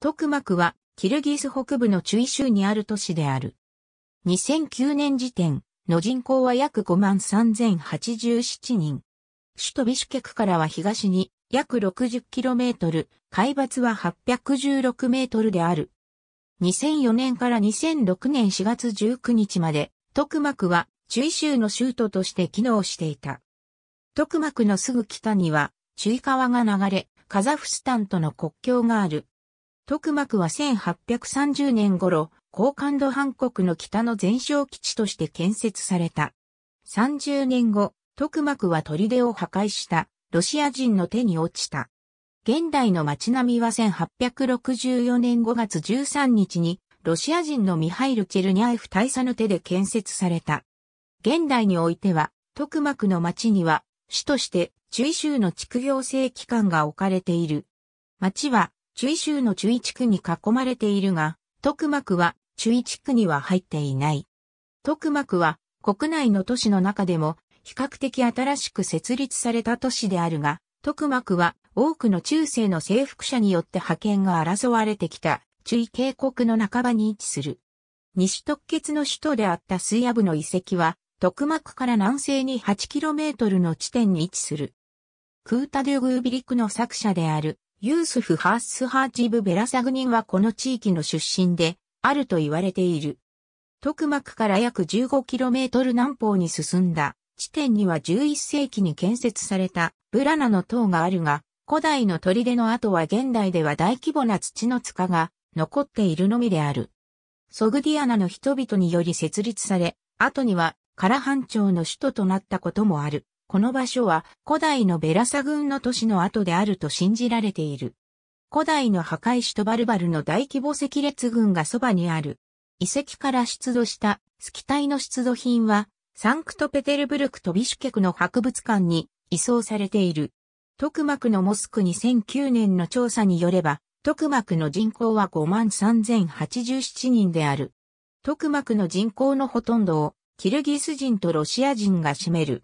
トクマクは、キルギス北部のチュイ州にある都市である。2009年時点の人口は約53,087人。首都ビシュケクからは東に約 60km、海抜は 816m である。2004年から2006年4月19日まで、トクマクはチュイ州の州都として機能していた。トクマクのすぐ北には、チュイ川が流れ、カザフスタンとの国境がある。徳幕は1830年頃、高感度半国の北の前哨基地として建設された。30年後、徳幕は砦を破壊したロシア人の手に落ちた。現代の街並みは1864年5月13日にロシア人のミハイル・チェルニャエフ大佐の手で建設された。現代においては、徳幕の街には、市として、中州の地区行政機関が置かれている。町は、チュイ州のチュイ地区に囲まれているが、トクマクはチュイ地区には入っていない。トクマクは国内の都市の中でも比較的新しく設立された都市であるが、トクマクは多くの中世の征服者によって派遣が争われてきたチュイ渓谷の半ばに位置する。西特決の首都であったスイアブの遺跡は、トクマクから南西に 8km の地点に位置する。クータ・デュグービリクの作者であるユースフ・ハース・ハージブ・ベラサグニンはこの地域の出身で、あると言われている。特幕から約 15km 南方に進んだ地点には11世紀に建設されたブラナの塔があるが、古代の砦の後は現代では大規模な土の塚が残っているのみである。ソグディアナの人々により設立され、後にはカラハン朝の首都となったこともある。この場所は古代のベラサ軍の都市の跡であると信じられている。古代の破壊首とバルバルの大規模赤列軍がそばにある。遺跡から出土したスキタイの出土品は、サンクトペテルブルクとビシュケクの博物館に移送されている。トクマクのモスク2009年の調査によれば、トクマクの人口は53,087人である。トクマクの人口のほとんどをキルギス人とロシア人が占める。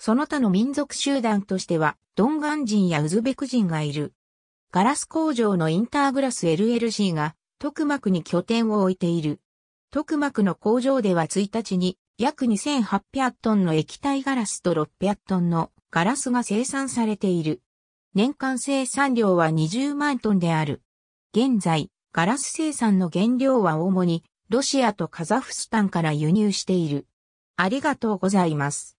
その他の民族集団としては、ドンガン人やウズベク人がいる。ガラス工場のインターグラス LLC が、特幕に拠点を置いている。特幕の工場では1日に、約2800トンの液体ガラスと600トンのガラスが生産されている。年間生産量は20万トンである。現在、ガラス生産の原料は主に、ロシアとカザフスタンから輸入している。ありがとうございます。